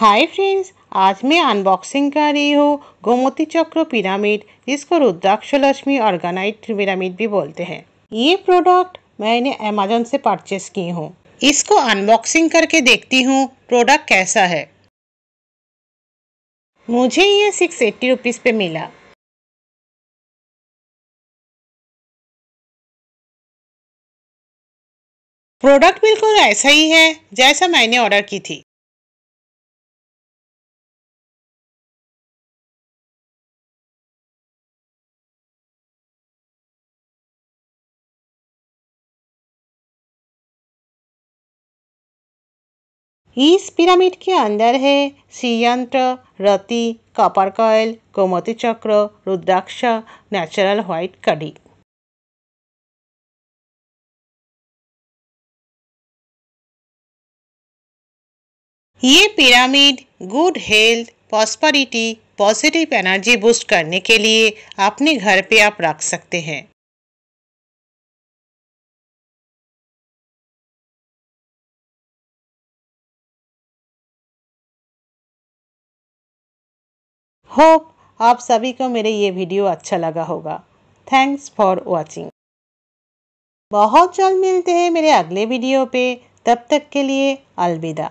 hi friends आज मैं unboxing कर रही हूँ गोमती चक्र पिरामिड जिसको रुद्राक्ष लक्ष्मी ऑर्गेनाइट पिरामिड भी बोलते हैं ये प्रोडक्ट मैंने अमेजोन से परचेस की हूँ इसको अनबॉक्सिंग करके देखती हूँ प्रोडक्ट कैसा है मुझे ये सिक्स एट्टी रुपीज़ पे मिला प्रोडक्ट बिल्कुल ऐसा ही है जैसा मैंने ऑर्डर की थी इस पिरामिड के अंदर है श्रीयंत्र रति कॉपर कॉयल गोमती चक्र रुद्राक्ष नेचुरल व्हाइट कड़ी ये pyramid good health prosperity positive energy boost करने के लिए अपने घर पे आप रख सकते हैं होप आप सभी को मेरे ये वीडियो अच्छा लगा होगा थैंक्स फॉर वॉचिंग बहुत जल्द मिलते हैं मेरे अगले वीडियो पे तब तक के लिए अलविदा